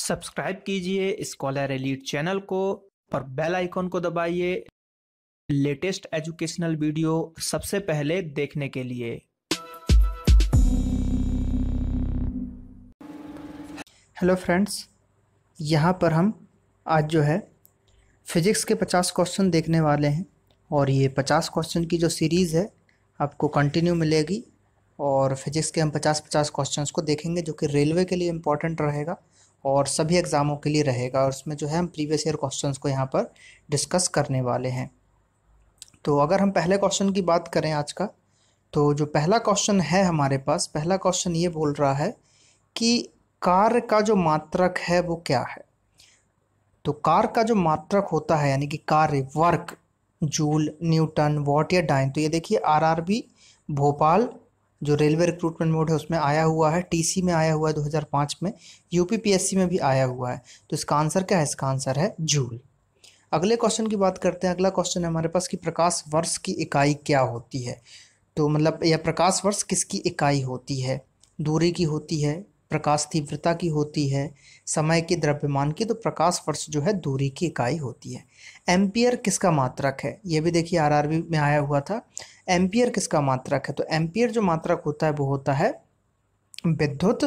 subscribe कीजिए scholar elite channel को और बेल आइकॉन को दबाइए लेटेस्ट एजुकेशनल वीडियो सबसे पहले देखने के लिए हेलो फ्रेंड्स यहाँ पर हम आज जो है फिजिक्स के 50 क्वेश्चन देखने वाले हैं और ये 50 क्वेश्चन की जो सीरीज़ है आपको कंटिन्यू मिलेगी और फिजिक्स के हम 50 50 क्वेश्चंस को देखेंगे जो कि रेलवे के लिए इम्पोर्टेंट रहेगा और सभी एग्ज़ामों के लिए रहेगा और उसमें जो है हम प्रीवियस ईयर क्वेश्चन को यहाँ पर डिस्कस करने वाले हैं तो अगर हम पहले क्वेश्चन की बात करें आज का तो जो पहला क्वेश्चन है हमारे पास पहला क्वेश्चन ये बोल रहा है कि कार का जो मात्रक है वो क्या है तो कार का जो मात्रक होता है यानी कि कार्य वर्क जूल न्यूटन वॉट या डाइन तो ये देखिए आरआरबी भोपाल जो रेलवे रिक्रूटमेंट मोड है उसमें आया हुआ है टीसी में आया हुआ है 2005 में यूपीपीएससी में भी आया हुआ है तो इसका आंसर क्या है इसका आंसर है जूल अगले क्वेश्चन की बात करते हैं अगला क्वेश्चन है हमारे पास कि प्रकाश वर्ष की इकाई क्या होती है तो मतलब यह प्रकाश वर्ष किसकी इकाई होती है दूरी की होती है प्रकाश तीव्रता की होती है समय के द्रव्यमान की तो प्रकाश वर्ष जो है दूरी की इकाई होती है एम्पियर किसका मात्रक है ये भी देखिए आरआरबी में आया हुआ था एम्पियर किसका मात्रक है तो एम्पियर जो मात्रक होता है वो होता है विद्युत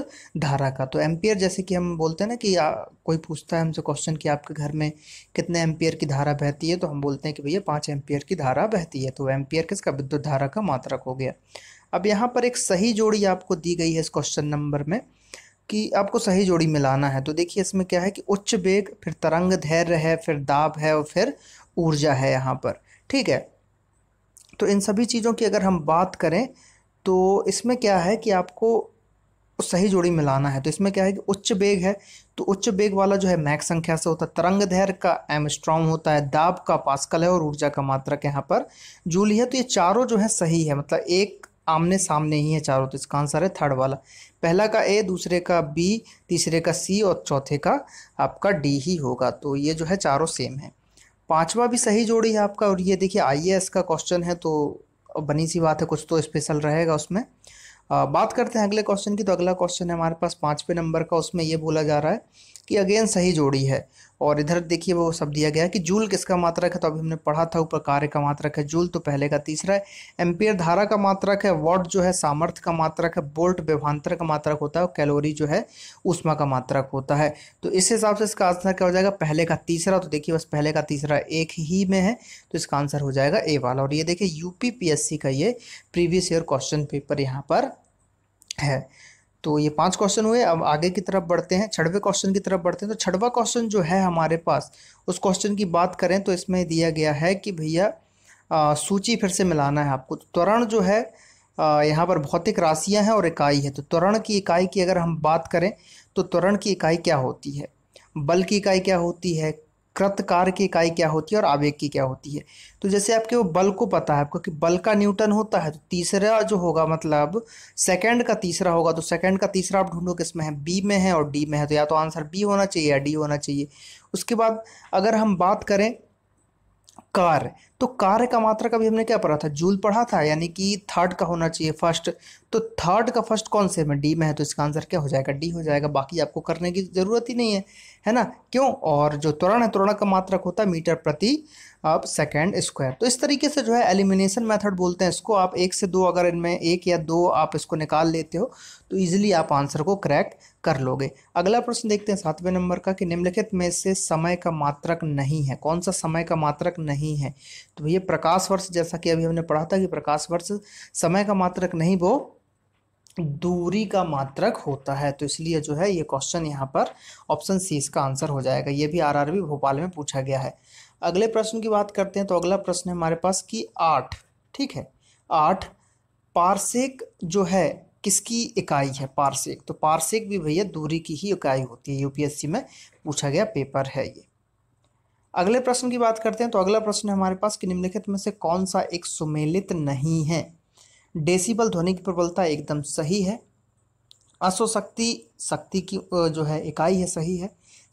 धारा का तो एम्पियर जैसे कि हम बोलते हैं ना कि आ, कोई पूछता है हमसे क्वेश्चन कि आपके घर में कितने एम्पियर की धारा बहती है तो हम बोलते हैं कि भैया पाँच एम्पियर की धारा बहती है तो एम्पियर किसका विद्युत धारा का मात्रक हो गया अब यहाँ पर एक सही जोड़ी आपको दी गई है इस क्वेश्चन नंबर में कि आपको सही जोड़ी मिलाना है तो देखिए इसमें क्या है कि उच्च वेग फिर तरंग धैर्य है फिर दाब है और फिर ऊर्जा है यहाँ पर ठीक है तो इन सभी चीज़ों की अगर हम बात करें तो इसमें क्या है कि आपको सही जोड़ी मिलाना है तो इसमें क्या है कि उच्च वेग है तो उच्च वेग वाला जो है मैक संख्या से होता है तरंग धैर्य का एम स्ट्रॉन्ग होता है दाब का पास्कल है और ऊर्जा का मात्रक यहाँ पर जूली है तो ये चारों जो है सही है मतलब एक आमने सामने ही है चारों तो इसका आंसर है थर्ड वाला पहला का ए दूसरे का बी तीसरे का सी और चौथे का आपका डी ही होगा तो ये जो है चारों सेम है पांचवा भी सही जोड़ी है आपका और ये देखिए आई का क्वेश्चन है तो बनी सी बात है कुछ तो स्पेशल रहेगा उसमें आ, बात करते हैं अगले क्वेश्चन की तो अगला क्वेश्चन है हमारे पास पाँचवें नंबर का उसमें ये बोला जा रहा है कि अगेन सही जोड़ी है और इधर देखिए वो सब दिया गया है कि जूल किसका मात्रक है तो अभी हमने पढ़ा था ऊपर कार्य का मात्रक है जूल तो पहले का तीसरा है एम्पियर धारा का मात्रक है वॉट जो है सामर्थ्य का मात्रक है बोल्ट विभांतर का मात्रक होता है और कैलोरी जो है उष्मा का मात्रक होता है तो इस हिसाब से इसका आंसर क्या हो जाएगा पहले का तीसरा तो देखिए बस पहले का तीसरा एक ही में है तो इसका आंसर हो जाएगा ए वाला और ये देखिए यू का ये प्रीवियस ईयर क्वेश्चन पेपर यहाँ पर है तो ये पांच क्वेश्चन हुए अब आगे की तरफ बढ़ते हैं छठवें क्वेश्चन की तरफ बढ़ते हैं तो छठवा क्वेश्चन जो है हमारे पास उस क्वेश्चन की बात करें तो इसमें दिया गया है कि भैया सूची फिर से मिलाना है आपको तो त्वरण जो है यहाँ पर भौतिक राशियाँ हैं और इकाई है तो त्वरण की इकाई की अगर हम बात करें तो त्वरण की इकाई क्या होती है बल की इकाई क्या होती है कृतकार की इकाई क्या होती है और आवेग की क्या होती है तो जैसे आपके वो बल को पता है आपको कि बल का न्यूटन होता है तो तीसरा जो होगा मतलब सेकंड का तीसरा होगा तो सेकंड का तीसरा आप ढूंढो किसमें है बी में है और डी में है तो या तो आंसर बी होना चाहिए या डी होना चाहिए उसके बाद अगर हम बात करें कार तो कार्य का मात्रा का भी हमने क्या पढ़ा था जूल पढ़ा था यानी कि थर्ड का होना चाहिए फर्स्ट तो थर्ड का फर्स्ट कौन से में डी में है तो इसका आंसर क्या हो जाएगा डी हो जाएगा बाकी आपको करने की ज़रूरत ही नहीं है है ना क्यों और जो त्वरण है त्वरण का मात्रक होता है मीटर प्रति अब सेकेंड स्क्वायर तो इस तरीके से जो है एलिमिनेशन मेथड बोलते हैं इसको आप एक से दो अगर इनमें एक या दो आप इसको निकाल लेते हो तो ईजिली आप आंसर को क्रैक कर लोगे अगला प्रश्न देखते हैं सातवें नंबर का कि निम्नलिखित में से समय का मात्रक नहीं है कौन सा समय का मात्रक नहीं नहीं है तो भैया प्रकाश वर्ष जैसा कि अभी हमने पढ़ा था कि प्रकाश वर्ष समय का मात्रक नहीं वो दूरी का मात्रक होता है तो इसलिए जो है ये क्वेश्चन यहाँ पर ऑप्शन सी इसका आंसर हो जाएगा ये भी आरआरबी भोपाल में पूछा गया है अगले प्रश्न की बात करते हैं तो अगला प्रश्न है हमारे पास कि आठ ठीक है आठ पार्सेक जो है किसकी इकाई है पार्सेक तो पार्सेक भी भैया दूरी की ही इकाई होती है यूपीएससी में पूछा गया पेपर है ये अगले प्रश्न की बात करते हैं तो अगला प्रश्न हमारे पास कि निम्नलिखित में से कौन सा एक सुमेलित नहीं है डेसिबल ध्वनि की प्रबलता एकदम सही है अश्वशक्ति शक्ति की जो है इकाई है सही है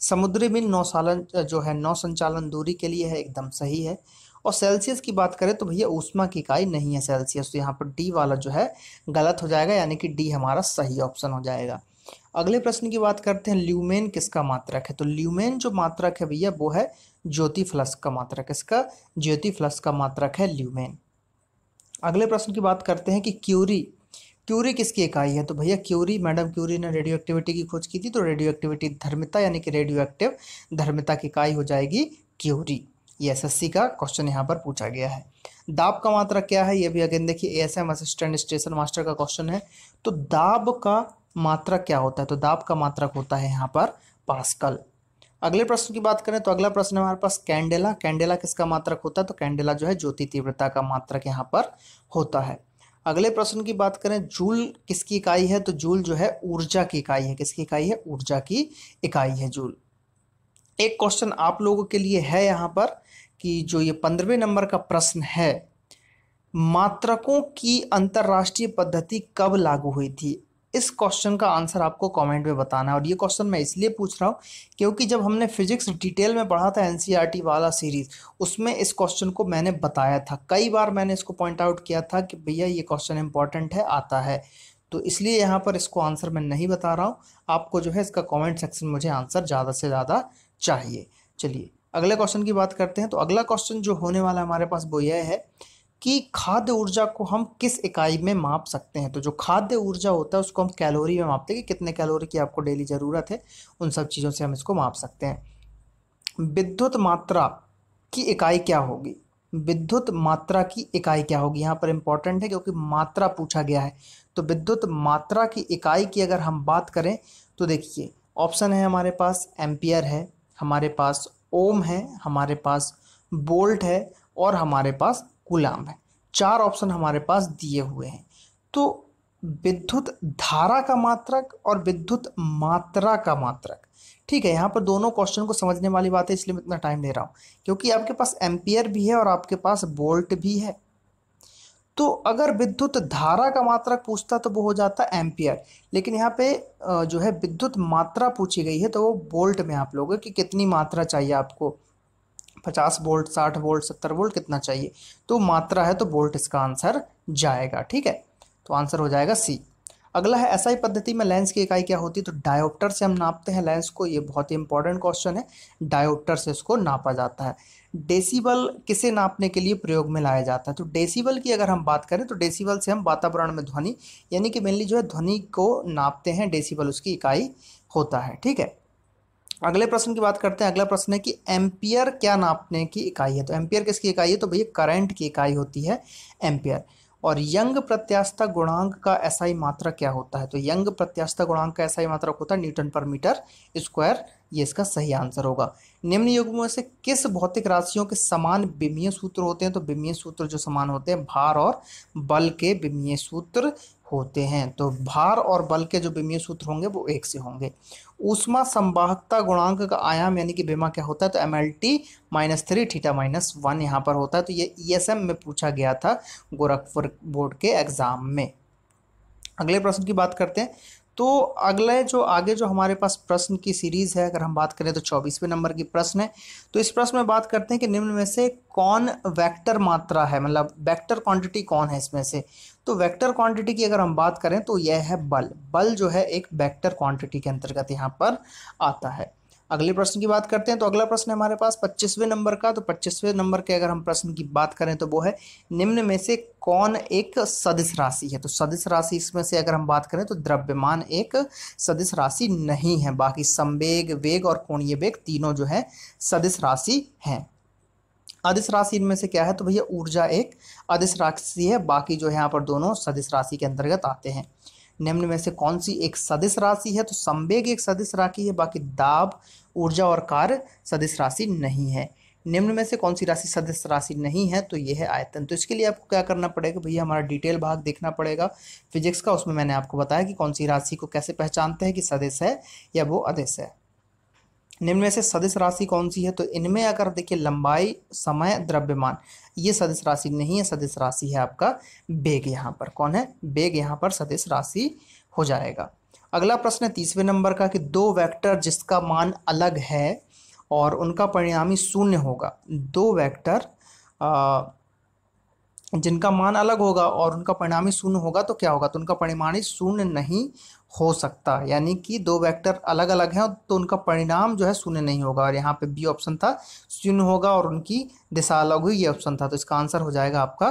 समुद्री बिल नौसालन जो है नौ संचालन दूरी के लिए है एकदम सही है और सेल्सियस की बात करें तो भैया ऊष्मा की इकाई नहीं है सेल्सियस तो यहाँ पर डी वाला जो है गलत हो जाएगा यानी कि डी हमारा सही ऑप्शन हो जाएगा अगले प्रश्न की बात करते हैं ल्यूमेन किसका मात्रक है तो ल्यूमेन जो मात्रक है भैया वो है ज्योति फ्लस्क का मात्रक इसका ज्योति फ्लस्क का मात्रक है ल्यूमेन अगले प्रश्न की बात करते हैं कि क्यूरी क्यूरी किसकी इकाई है तो भैया क्यूरी मैडम क्यूरी ने रेडियो एक्टिविटी की खोज की थी तो रेडियो एक्टिविटी धर्मिता यानी कि रेडियो एक्टिव धर्मिता की इकाई हो जाएगी क्यूरी ये एस का क्वेश्चन यहाँ पर पूछा गया है दाब का मात्रा क्या है ये भी अगेन देखिए ए असिस्टेंट स्टेशन मास्टर का क्वेश्चन है तो दाब का मात्रा क्या होता है तो दाब का मात्रक होता है यहाँ पर पास्कल अगले प्रश्न की बात करें तो अगला प्रश्न हमारे पास कैंडेला कैंडेला किसका मात्रक होता है तो कैंडेला जो है ज्योति तीव्रता का मात्रक यहाँ पर होता है अगले प्रश्न की बात करें जूल किसकी इकाई है तो जूल जो है ऊर्जा की इकाई है किसकी इकाई है ऊर्जा की इकाई है जूल एक क्वेश्चन आप लोगों के लिए है यहाँ पर कि जो ये पंद्रहवें नंबर का प्रश्न है मात्रकों की अंतर्राष्ट्रीय पद्धति कब लागू हुई थी इस क्वेश्चन का आंसर आपको कमेंट में बताना है और ये क्वेश्चन मैं इसलिए पूछ रहा हूँ क्योंकि जब हमने फिजिक्स डिटेल में पढ़ा था एन e वाला सीरीज उसमें इस क्वेश्चन को मैंने बताया था कई बार मैंने इसको पॉइंट आउट किया था कि भैया ये क्वेश्चन इंपॉर्टेंट है आता है तो इसलिए यहाँ पर इसको आंसर मैं नहीं बता रहा हूँ आपको जो है इसका कॉमेंट सेक्शन मुझे आंसर ज़्यादा से ज़्यादा चाहिए चलिए अगले क्वेश्चन की बात करते हैं तो अगला क्वेश्चन जो होने वाला हमारे पास वो यह है कि खाद्य ऊर्जा को हम किस इकाई में माप सकते हैं तो जो खाद्य ऊर्जा होता है उसको हम कैलोरी में मापते हैं कि कितने कैलोरी की आपको डेली ज़रूरत है उन सब चीज़ों से हम इसको माप सकते हैं विद्युत मात्रा की इकाई क्या होगी विद्युत मात्रा की इकाई क्या होगी यहाँ पर इम्पॉर्टेंट है क्योंकि मात्रा पूछा गया है तो विद्युत मात्रा की इकाई की अगर हम बात करें तो देखिए ऑप्शन है हमारे पास एम्पियर है हमारे पास ओम है हमारे पास बोल्ट है और हमारे पास कुलाम है चार ऑप्शन हमारे पास दिए हुए हैं तो विद्युत धारा का मात्रक और विद्युत मात्रा का मात्रक ठीक है यहाँ पर दोनों क्वेश्चन को समझने वाली बात है इसलिए मैं इतना टाइम ले रहा हूँ क्योंकि आपके पास एम्पियर भी है और आपके पास बोल्ट भी है तो अगर विद्युत धारा का मात्रक पूछता तो वो हो जाता एम्पियर लेकिन यहाँ पे जो है विद्युत मात्रा पूछी गई है तो वो बोल्ट में आप लोगों की कितनी मात्रा चाहिए आपको पचास वोल्ट साठ वोल्ट सत्तर वोल्ट कितना चाहिए तो मात्रा है तो वोल्ट इसका आंसर जाएगा ठीक है तो आंसर हो जाएगा सी अगला है ऐसा ही पद्धति में लेंस की इकाई क्या होती है तो डायोप्टर से हम नापते हैं लेंस को ये बहुत ही इंपॉर्टेंट क्वेश्चन है डायोप्टर से इसको नापा जाता है डेसीबल किसे नापने के लिए प्रयोग में लाया जाता है तो डेसीबल की अगर हम बात करें तो डेसीबल से हम वातावरण में ध्वनि यानी कि मेनली जो है ध्वनि को नापते हैं डेसीबल उसकी इकाई होता है ठीक है अगले प्रश्न की बात करते हैं अगला प्रश्न है कि एम्पियर क्या नापने की इकाई है तो एम्पियर किसकी इकाई है तो भैया करंट की इकाई होती है एम्पियर और यंग प्रत्यास्था गुणांक का ऐसा ही मात्रा क्या होता है तो यंग प्रत्यास्था गुणांक का ऐसा ही मात्रा होता है न्यूटन पर मीटर स्क्वायर ये इसका सही आंसर होगा निम्न युग्मों से किस भौतिक राशियों के समान बिमीय सूत्र होते हैं तो बिमीय सूत्र जो समान होते हैं भार और बल के बिमीय सूत्र होते हैं तो भार और बल के जो बिमीय सूत्र होंगे वो एक से होंगे ऊष्मा संवाहकता गुणांक का आयाम यानी कि बीमा क्या होता है तो M L T minus three theta minus one यहाँ पर होता है तो ये ई एस एम में पूछा गया था गोरखपुर बोर्ड के एग्ज़ाम में अगले प्रश्न की बात करते हैं तो अगले जो आगे जो हमारे पास प्रश्न की सीरीज़ है अगर हम बात करें तो चौबीसवें नंबर की प्रश्न है तो इस प्रश्न में बात करते हैं कि निम्न में से कौन वेक्टर मात्रा है मतलब वेक्टर क्वांटिटी कौन है इसमें से तो वेक्टर क्वांटिटी की अगर हम बात करें तो यह है बल बल जो है एक वेक्टर क्वांटिटी के अंतर्गत यहाँ पर आता है अगले प्रश्न की बात करते हैं तो अगला प्रश्न हमारे पास पच्चीसवें नंबर का तो पच्चीसवें नंबर के अगर हम प्रश्न की बात करें तो वो है निम्न में से कौन एक सदिश राशि है तो सदिश राशि इसमें से अगर हम बात करें तो द्रव्यमान एक सदिश राशि नहीं है बाकी संवेग वेग और कोणीय वेग तीनों जो है सदिश राशि हैं अधिस राशि इनमें से क्या है तो भैया ऊर्जा एक अधिस राशि है बाकी जो है यहाँ पर दोनों सदिश राशि के अंतर्गत आते हैं निम्न में से कौन सी एक सदिश राशि है तो संवेग एक सदिश राशि है बाकी दाब ऊर्जा और कार्य सदिश राशि नहीं है निम्न में से कौन सी राशि सदस्य राशि नहीं है तो यह है आयतन तो इसके लिए आपको क्या करना पड़ेगा भैया हमारा डिटेल भाग देखना पड़ेगा फिजिक्स का उसमें मैंने आपको बताया कि कौन सी राशि को कैसे पहचानते हैं कि सदस्य है या वो अदेश है निम्न में से सदिश राशि कौन सी है तो इनमें अगर देखिए लंबाई समय द्रव्यमान ये सदिश राशि नहीं है सदिश राशि है आपका बेग यहाँ पर कौन है बेग यहाँ पर सदिश राशि हो जाएगा अगला प्रश्न है तीसवें नंबर का कि दो वेक्टर जिसका मान अलग है और उनका परिणामी शून्य होगा दो वेक्टर जिनका मान अलग होगा और उनका परिणाम ही शून्य होगा तो क्या होगा तो उनका ही शून्य नहीं हो सकता यानी कि दो वेक्टर अलग अलग हैं तो उनका परिणाम जो है शून्य नहीं होगा और यहाँ पे बी ऑप्शन था शून्य होगा और उनकी दिशा अलग हुई ये ऑप्शन था तो इसका आंसर हो जाएगा आपका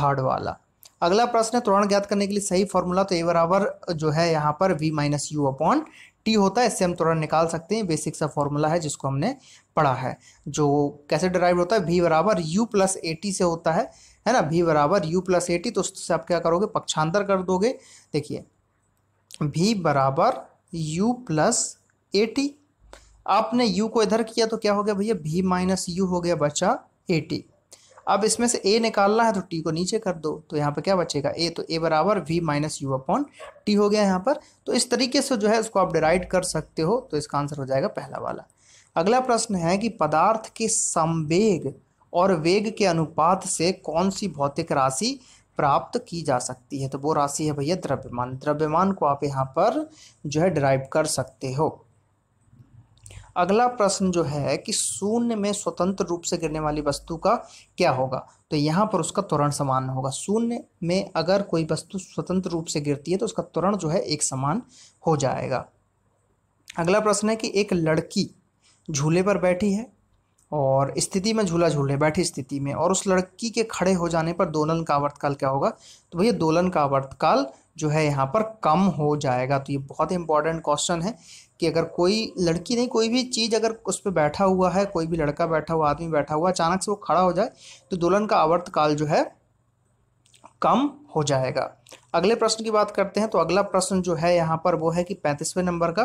थर्ड वाला अगला प्रश्न है त्वरण ज्ञात करने के लिए सही फॉर्मूला तो ए बराबर जो है यहाँ पर V minus U upon T होता है इससे हम त्वरण निकाल सकते हैं बेसिक सा फॉर्मूला है जिसको हमने पढ़ा है जो कैसे डिराइव होता है वी बराबर यू प्लस ए टी से होता है है ना भी बराबर यू प्लस एटी तो उससे आप क्या करोगे पक्षांतर कर दोगे देखिए भी बराबर यू प्लस एटी आपने यू को इधर किया तो क्या हो गया भैया भी माइनस यू हो गया बचा एटी अब इसमें से ए निकालना है तो टी को नीचे कर दो तो यहाँ पर क्या बचेगा ए तो ए बराबर V minus U upon T हो गया यहाँ पर तो इस तरीके से जो है उसको आप डिराइड कर सकते हो तो इसका आंसर हो जाएगा पहला वाला अगला प्रश्न है कि पदार्थ के संवेग और वेग के अनुपात से कौन सी भौतिक राशि प्राप्त की जा सकती है तो वो राशि है भैया द्रव्यमान द्रव्यमान को आप यहाँ पर जो है ड्राइव कर सकते हो अगला प्रश्न जो है कि शून्य में स्वतंत्र रूप से गिरने वाली वस्तु का क्या होगा तो यहाँ पर उसका त्वरण समान होगा शून्य में अगर कोई वस्तु स्वतंत्र रूप से गिरती है तो उसका त्वरण जो है एक समान हो जाएगा अगला प्रश्न है कि एक लड़की झूले पर बैठी है और स्थिति में झूला झूल रहे बैठी स्थिति में और उस लड़की के खड़े हो जाने पर दोलन का आवर्तकाल क्या होगा तो भैया दोलन का आवर्तकाल जो है यहाँ पर कम हो जाएगा तो ये बहुत इंपॉर्टेंट क्वेश्चन है कि अगर कोई लड़की नहीं कोई भी चीज़ अगर उस पर बैठा हुआ है कोई भी लड़का बैठा हुआ आदमी बैठा हुआ अचानक से वो खड़ा हो जाए तो दोलन का आवर्तकाल जो है कम हो जाएगा अगले प्रश्न की बात करते हैं तो अगला प्रश्न जो है यहाँ पर वो है कि पैंतीसवें नंबर का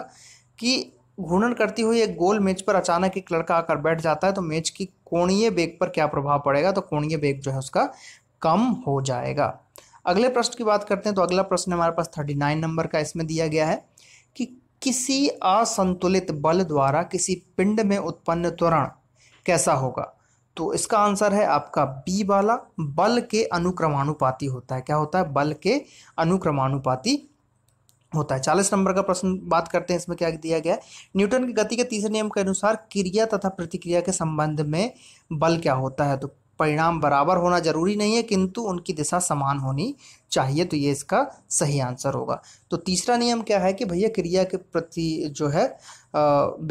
कि घूर्णन करती हुई एक गोल मेज पर अचानक एक लड़का आकर बैठ जाता है तो मेज की कोणीय बेग पर क्या प्रभाव पड़ेगा तो कोणीय बेग जो है उसका कम हो जाएगा अगले प्रश्न की बात करते हैं तो अगला प्रश्न हमारे पास थर्टी नाइन नंबर का इसमें दिया गया है कि किसी असंतुलित बल द्वारा किसी पिंड में उत्पन्न त्वरण कैसा होगा तो इसका आंसर है आपका बी वाला बल के अनुक्रमानुपाती होता है क्या होता है बल के अनुक्रमानुपाती होता है चालीस नंबर का प्रश्न बात करते हैं इसमें क्या दिया गया है न्यूटन की गति के तीसरे नियम के अनुसार क्रिया तथा प्रतिक्रिया के संबंध में बल क्या होता है तो परिणाम बराबर होना जरूरी नहीं है किंतु उनकी दिशा समान होनी चाहिए तो ये इसका सही आंसर होगा तो तीसरा नियम क्या है कि भैया क्रिया के प्रति जो है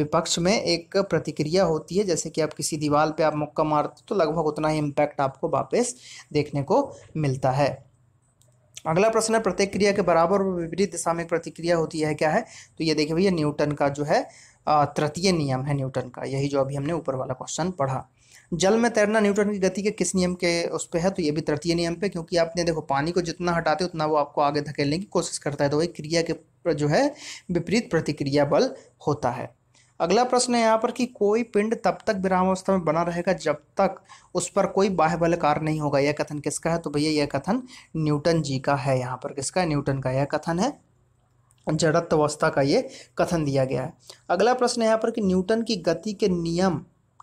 विपक्ष में एक प्रतिक्रिया होती है जैसे कि आप किसी दीवार पे आप मुक्का मारते तो लगभग उतना ही इम्पैक्ट आपको वापस देखने को मिलता है अगला प्रश्न है प्रत्येक क्रिया के बराबर और विपरीत दिशा में प्रतिक्रिया होती है क्या है तो ये देखिए भैया न्यूटन का जो है तृतीय नियम है न्यूटन का यही जो अभी हमने ऊपर वाला क्वेश्चन पढ़ा जल में तैरना न्यूटन की गति के किस नियम के उस पर है तो ये भी तृतीय नियम पे क्योंकि आपने देखो पानी को जितना हटाते उतना वो आपको आगे धकेलने की कोशिश करता है तो वही क्रिया के जो है विपरीत प्रतिक्रिया बल होता है अगला प्रश्न है यहाँ पर कि कोई पिंड तब तक विरामावस्था में बना रहेगा जब तक उस पर कोई बाह्य बल कार्य नहीं होगा यह कथन किसका है तो भैया यह कथन न्यूटन जी का है यहाँ पर किसका है न्यूटन का यह कथन है जड़त्व अवस्था का ये कथन दिया गया है अगला प्रश्न है यहाँ पर कि न्यूटन की गति के नियम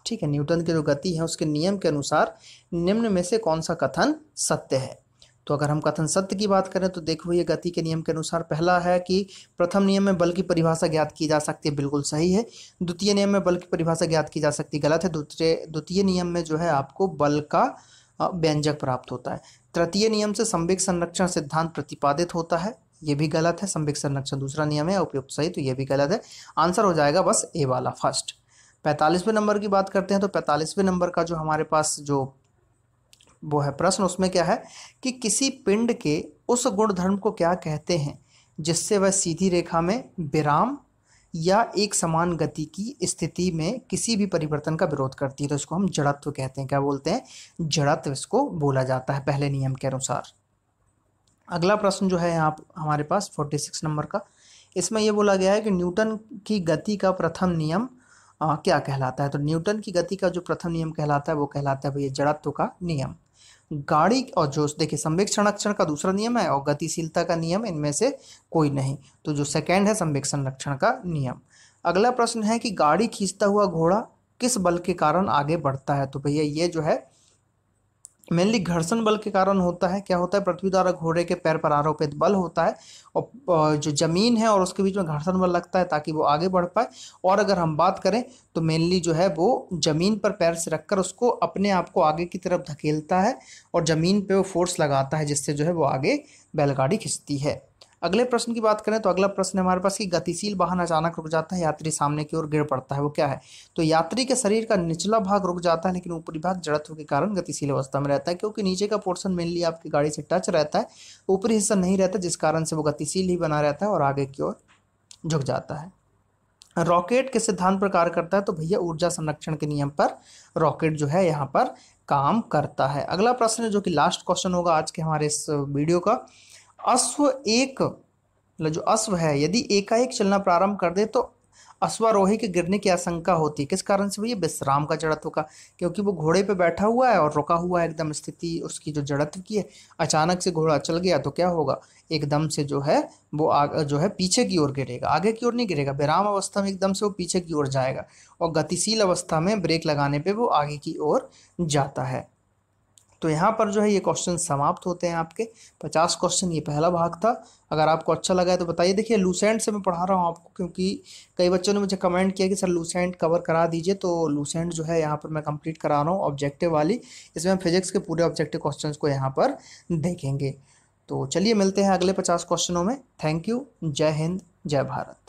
ठीक है न्यूटन की जो गति है उसके नियम के अनुसार निम्न में से कौन सा कथन सत्य है तो अगर हम कथन सत्य की बात करें तो देखो ये गति के नियम के अनुसार पहला है कि प्रथम नियम में बल की परिभाषा ज्ञात की जा सकती है बिल्कुल सही है द्वितीय नियम में बल की परिभाषा ज्ञात की जा सकती है गलत है दूसरे द्वितीय नियम में जो है आपको बल का व्यंजक प्राप्त होता है तृतीय नियम से संवेग संरक्षण सिद्धांत प्रतिपादित होता है ये भी गलत है संवेग संरक्षण दूसरा नियम है उपयुक्त सही तो ये भी गलत है आंसर हो जाएगा बस ए वाला फर्स्ट पैंतालीसवें नंबर की बात करते हैं तो पैंतालीसवें नंबर का जो हमारे पास जो वो है प्रश्न उसमें क्या है कि किसी पिंड के उस गुणधर्म को क्या कहते हैं जिससे वह सीधी रेखा में विराम या एक समान गति की स्थिति में किसी भी परिवर्तन का विरोध करती है तो इसको हम जड़त्व कहते हैं क्या बोलते हैं जड़त्व इसको बोला जाता है पहले नियम के अनुसार अगला प्रश्न जो है आप हमारे पास फोर्टी सिक्स नंबर का इसमें यह बोला गया है कि न्यूटन की गति का प्रथम नियम आ, क्या कहलाता है तो न्यूटन की गति का जो प्रथम नियम कहलाता है वो कहलाता है भैया जड़त्व का नियम गाड़ी और जो देखिए संवेक्षण संरक्षण का दूसरा नियम है और गतिशीलता का नियम इनमें से कोई नहीं तो जो सेकेंड है संवेक्षण संरक्षण का नियम अगला प्रश्न है कि गाड़ी खींचता हुआ घोड़ा किस बल के कारण आगे बढ़ता है तो भैया ये जो है मेनली घर्षण बल के कारण होता है क्या होता है पृथ्वी द्वारा घोड़े के पैर पर आरोपित बल होता है और जो ज़मीन है और उसके बीच में घर्षण बल लगता है ताकि वो आगे बढ़ पाए और अगर हम बात करें तो मेनली जो है वो ज़मीन पर पैर से रखकर उसको अपने आप को आगे की तरफ धकेलता है और ज़मीन पर वो फोर्स लगाता है जिससे जो है वो आगे बैलगाड़ी खींचती है अगले प्रश्न की बात करें तो अगला प्रश्न हमारे पास कि गतिशील वाहन अचानक रुक जाता है यात्री सामने की ओर गिर पड़ता है वो क्या है तो यात्री के शरीर का निचला भाग रुक जाता है लेकिन ऊपरी भाग जड़त्व के कारण गतिशील अवस्था में रहता है क्योंकि नीचे का पोर्शन मेनली आपकी गाड़ी से टच रहता है ऊपरी हिस्सा नहीं रहता जिस कारण से वो गतिशील ही बना रहता है और आगे की ओर झुक जाता है रॉकेट के सिद्धांत पर कार्य करता है तो भैया ऊर्जा संरक्षण के नियम पर रॉकेट जो है यहाँ पर काम करता है अगला प्रश्न जो कि लास्ट क्वेश्चन होगा आज के हमारे इस वीडियो का अश्व एक मतलब जो अश्व है यदि एकाएक चलना प्रारंभ कर दे तो अश्वारोही के गिरने की आशंका होती है किस कारण से भैया विश्राम का जड़त्व का क्योंकि वो घोड़े पे बैठा हुआ है और रुका हुआ है एकदम स्थिति उसकी जो जड़त्व की है अचानक से घोड़ा चल गया तो क्या होगा एकदम से जो है वो आग जो है पीछे की ओर गिरेगा आगे की ओर नहीं गिरेगा विराम अवस्था में एकदम से वो पीछे की ओर जाएगा और गतिशील अवस्था में ब्रेक लगाने पर वो आगे की ओर जाता है तो यहाँ पर जो है ये क्वेश्चन समाप्त होते हैं आपके पचास क्वेश्चन ये पहला भाग था अगर आपको अच्छा लगा है तो बताइए देखिए लूसेंट से मैं पढ़ा रहा हूँ आपको क्योंकि कई बच्चों ने मुझे कमेंट किया कि सर लूसेंट कवर करा दीजिए तो लूसेंट जो है यहाँ पर मैं कंप्लीट करा रहा हूँ ऑब्जेक्टिव वाली इसमें हम फिजिक्स के पूरे ऑब्जेक्टिव क्वेश्चन को यहाँ पर देखेंगे तो चलिए मिलते हैं अगले पचास क्वेश्चनों में थैंक यू जय हिंद जय भारत